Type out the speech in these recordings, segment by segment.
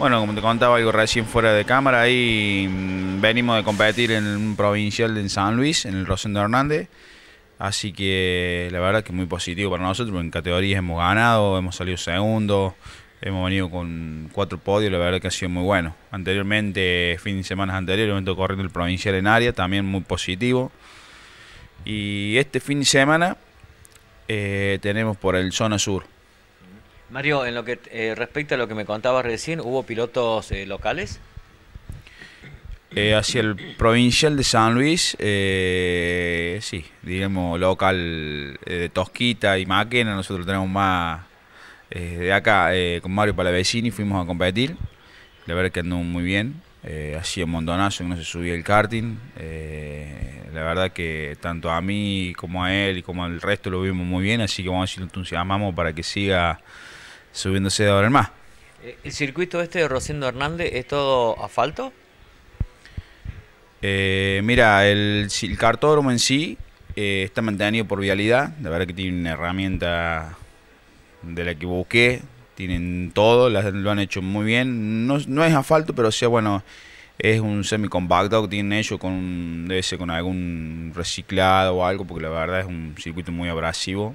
Bueno, como te contaba algo recién fuera de cámara, ahí mm, venimos de competir en un provincial en San Luis, en el Rosendo Hernández. Así que la verdad que muy positivo para nosotros, en categorías hemos ganado, hemos salido segundo, hemos venido con cuatro podios, la verdad que ha sido muy bueno. Anteriormente, fin de semana anterior, corriendo el provincial en área, también muy positivo. Y este fin de semana eh, tenemos por el Zona Sur. Mario, en lo que eh, respecta a lo que me contabas recién, ¿hubo pilotos eh, locales? Eh, hacia el provincial de San Luis, sí, digamos local de Tosquita y Maquena, nosotros tenemos más de acá, con Mario Palavecini fuimos a competir, la verdad que andó muy bien, hacía un montonazo, no se subía el karting, la verdad que tanto a mí como a él y como al resto lo vimos muy bien, así que vamos a decir amamos para que siga subiéndose de ahora en más. Eh, ¿El circuito este de Rosendo Hernández es todo asfalto? Eh, mira, el, el, cartódromo en sí eh, está mantenido por vialidad. La verdad que tiene una herramienta de la que busqué. Tienen todo, lo han hecho muy bien. No, es asfalto, pero sí bueno, es un semi-compacto, que tienen hecho con, debe ser con algún reciclado o algo, porque la verdad es un circuito muy abrasivo.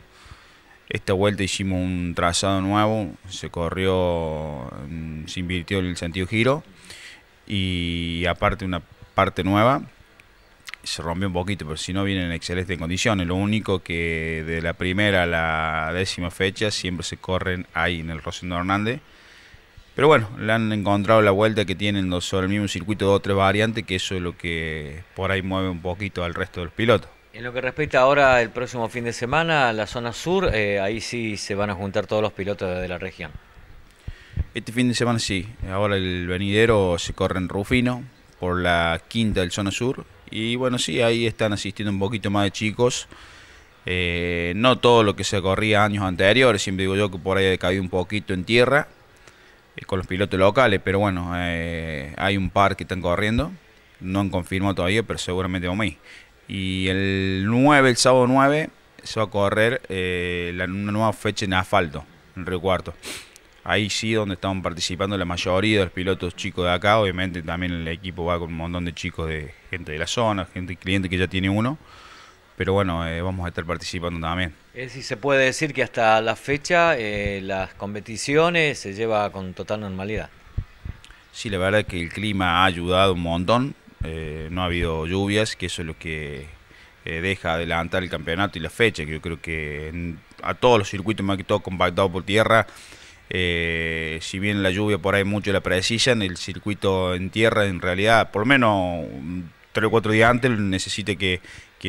Esta vuelta hicimos un trazado nuevo, se corrió, mm, se invirtió en el sentido giro y aparte una parte nueva se rompió un poquito, pero si no viene en excelentes condiciones. Lo único que de la primera a la décima fecha siempre se corren ahí en el Rosendo Hernández. Pero bueno, le han encontrado la vuelta que tienen sobre el mismo circuito, de otra variante que eso es lo que por ahí mueve un poquito al resto de los pilotos. En lo que respecta ahora el próximo fin de semana, la zona sur, eh, ahí sí se van a juntar todos los pilotos de la región. Este fin de semana sí. Ahora el venidero se corre en Rufino por la quinta del zona sur. Y bueno, sí, ahí están asistiendo un poquito más de chicos. Eh, no todo lo que se corría años anteriores, siempre digo yo que por ahí ha caído un poquito en tierra eh, con los pilotos locales, pero bueno, hay un par que están corriendo, no han confirmado todavía, pero seguramente vamos ir, y el 9, el sábado 9, se va a correr eh, la, una nueva fecha en asfalto, en Río Cuarto. Ahí sí, donde estaban participando la mayoría de los pilotos chicos de acá. Obviamente también el equipo va con un montón de chicos de gente de la zona, gente cliente que ya tiene uno. Pero bueno, eh, vamos a estar participando también. si se puede decir que hasta la fecha eh, las competiciones se lleva con total normalidad. Sí, la verdad es que el clima ha ayudado un montón eh, no ha habido lluvias, que eso es lo que eh, deja adelantar el campeonato y la fecha, que yo creo que a todos los circuitos, más que todo compactado por tierra, eh, si bien la lluvia por ahí mucho la en el circuito en tierra en realidad, por lo menos tres o cuatro días antes, necesite que,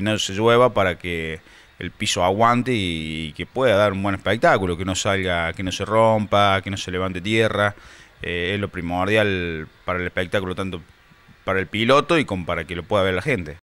no se llueva para que el piso aguante y, que pueda dar un buen espectáculo, que no salga, que no se rompa, que no se levante tierra, es lo primordial para el espectáculo tanto para el piloto y con, para que lo pueda ver la gente.